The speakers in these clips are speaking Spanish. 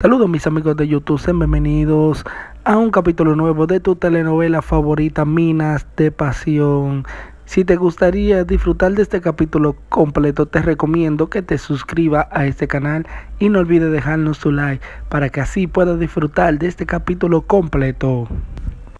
Saludos mis amigos de YouTube, sean bienvenidos a un capítulo nuevo de tu telenovela favorita Minas de Pasión. Si te gustaría disfrutar de este capítulo completo, te recomiendo que te suscribas a este canal y no olvides dejarnos tu like para que así puedas disfrutar de este capítulo completo.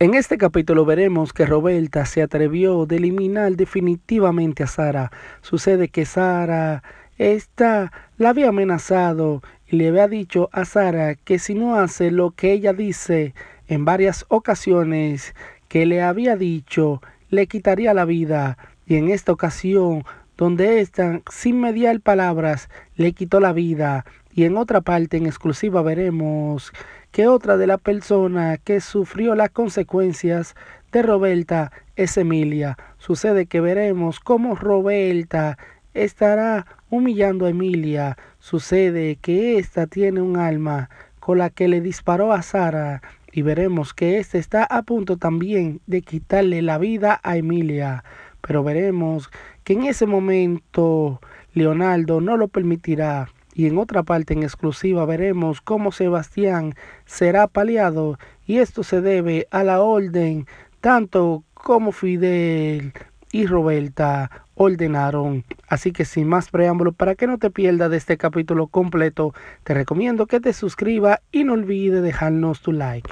En este capítulo veremos que Roberta se atrevió de eliminar definitivamente a Sara. Sucede que Sara esta la había amenazado le había dicho a Sara que si no hace lo que ella dice en varias ocasiones que le había dicho, le quitaría la vida. Y en esta ocasión, donde ésta, sin mediar palabras, le quitó la vida. Y en otra parte en exclusiva veremos que otra de las personas que sufrió las consecuencias de Roberta es Emilia. Sucede que veremos cómo Roberta estará humillando a Emilia. Sucede que ésta tiene un alma con la que le disparó a Sara y veremos que éste está a punto también de quitarle la vida a Emilia. Pero veremos que en ese momento Leonardo no lo permitirá. Y en otra parte en exclusiva veremos cómo Sebastián será paliado y esto se debe a la orden tanto como Fidel y Roberta ordenaron. Así que sin más preámbulo, para que no te pierdas de este capítulo completo, te recomiendo que te suscribas y no olvides dejarnos tu like.